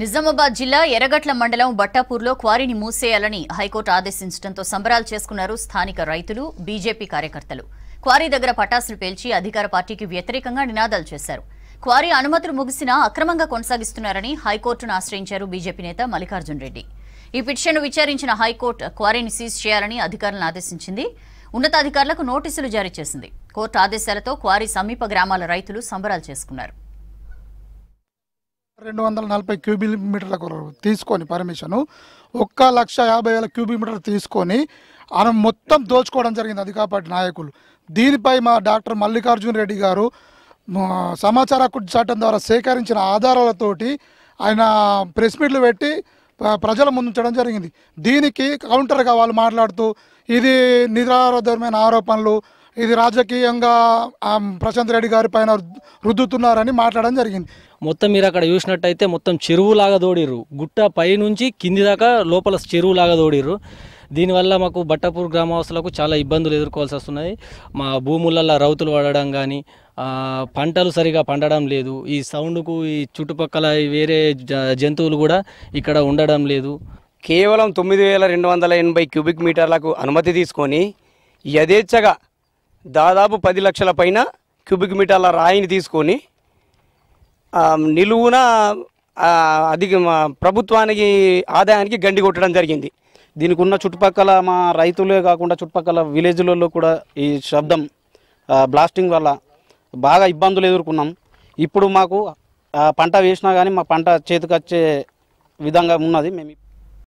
నిజామాబాద్ జిల్లా ఎర్రగట్ల మండలం బట్టాపూర్లో క్వారీని మూసేయాలని హైకోర్టు ఆదేశించడంతో సంబరాలు చేసుకున్నారు స్థానిక రైతులు బీజేపీ కార్యకర్తలు క్వారీ దగ్గర పటాసులు పేల్చి అధికార పార్టీకి వ్యతిరేకంగా నినాదాలు చేశారు క్వారీ అనుమతులు ముగిసినా అక్రమంగా కొనసాగిస్తున్నారని హైకోర్టును ఆశ్రయించారు బీజేపీ నేత మల్లికార్జున్ రెడ్డి ఈ పిటిషన్ను విచారించిన హైకోర్టు క్వారీని సీజ్ చేయాలని అధికారులను ఆదేశించింది ఉన్నతాధికారులకు నోటీసులు జారీ చేసింది కోర్టు ఆదేశాలతో క్వారీ సమీప గ్రామాల రైతులు సంబరాలు చేసుకున్నారు రెండు వందల నలభై క్యూబిక్ మీటర్లకు తీసుకొని పర్మిషను ఒక్క లక్ష యాభై వేల క్యూబిక్ మీటర్ తీసుకొని ఆయన మొత్తం దోచుకోవడం జరిగింది అధికార నాయకులు దీనిపై మా డాక్టర్ మల్లికార్జున్ రెడ్డి గారు సమాచార హక్కు చట్టం ద్వారా సేకరించిన ఆధారాలతోటి ఆయన ప్రెస్ మీట్లు పెట్టి ప్రజల ముందుంచడం జరిగింది దీనికి కౌంటర్గా వాళ్ళు మాట్లాడుతూ ఇది నిరాధారమైన ఆరోపణలు ఇది రాజకీయంగా ప్రశాంత్ రెడ్డి గారి పైన రుద్దుతున్నారని మాట్లాడడం జరిగింది మొత్తం మీరు అక్కడ చూసినట్టయితే మొత్తం చెరువులాగా దోడిరు గుట్ట పైనుంచి కింది దాకా లోపల చెరువులాగా దోడిరు దీనివల్ల మాకు బట్టపూర్ గ్రామవాసులకు చాలా ఇబ్బందులు ఎదుర్కోవాల్సి వస్తున్నాయి మా భూములలో రౌతులు పడడం కానీ పంటలు సరిగా పండడం లేదు ఈ సౌండ్కు ఈ చుట్టుపక్కల వేరే జంతువులు కూడా ఇక్కడ ఉండడం లేదు కేవలం తొమ్మిది వేల రెండు వందల ఎనభై క్యూబిక్ మీటర్లకు అనుమతి తీసుకొని యథేచ్ఛగా దాదాపు పది లక్షల పైన క్యూబిక్ మీటర్ల రాయిని తీసుకొని నిలువున అది ప్రభుత్వానికి ఆదాయానికి గండి కొట్టడం జరిగింది దీనికి ఉన్న చుట్టుపక్కల మా రైతులే కాకుండా చుట్టుపక్కల విలేజ్లలో కూడా ఈ శబ్దం బ్లాస్టింగ్ వల్ల బాగా ఇబ్బందులు ఎదుర్కొన్నాం ఇప్పుడు మాకు పంట వేసినా కానీ మా పంట చేతికొచ్చే విధంగా ఉన్నది మేము